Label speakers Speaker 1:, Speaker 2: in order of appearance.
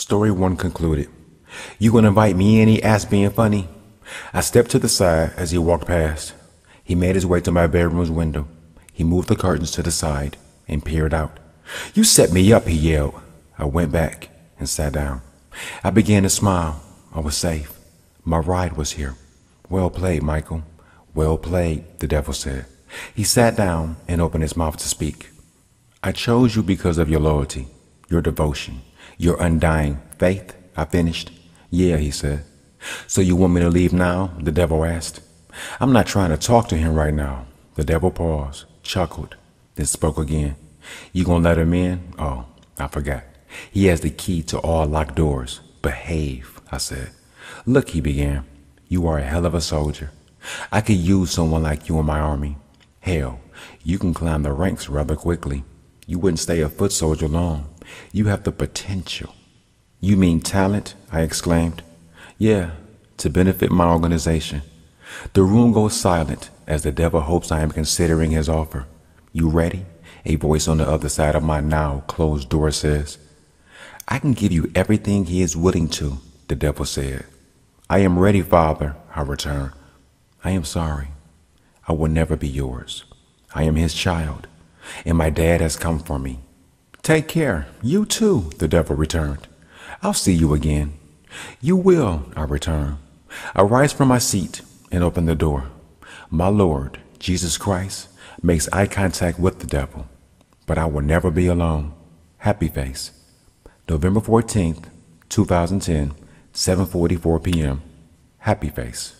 Speaker 1: Story 1 concluded. You gonna invite me in? He asked, being funny. I stepped to the side as he walked past. He made his way to my bedroom's window. He moved the curtains to the side and peered out. You set me up, he yelled. I went back and sat down. I began to smile. I was safe. My ride was here. Well played, Michael. Well played, the devil said. He sat down and opened his mouth to speak. I chose you because of your loyalty, your devotion, your undying faith? I finished. Yeah, he said. So you want me to leave now? The devil asked. I'm not trying to talk to him right now. The devil paused, chuckled, then spoke again. You gonna let him in? Oh, I forgot. He has the key to all locked doors. Behave, I said. Look, he began. You are a hell of a soldier. I could use someone like you in my army. Hell, you can climb the ranks rather quickly you wouldn't stay a foot soldier long. You have the potential. You mean talent? I exclaimed. Yeah, to benefit my organization. The room goes silent as the devil hopes I am considering his offer. You ready? A voice on the other side of my now closed door says, I can give you everything he is willing to, the devil said. I am ready, Father, I returned. I am sorry. I will never be yours. I am his child and my dad has come for me. Take care. You too, the devil returned. I'll see you again. You will, I return. I rise from my seat and open the door. My Lord, Jesus Christ, makes eye contact with the devil, but I will never be alone. Happy Face. November 14th, 2010, 7:44 p.m. Happy Face.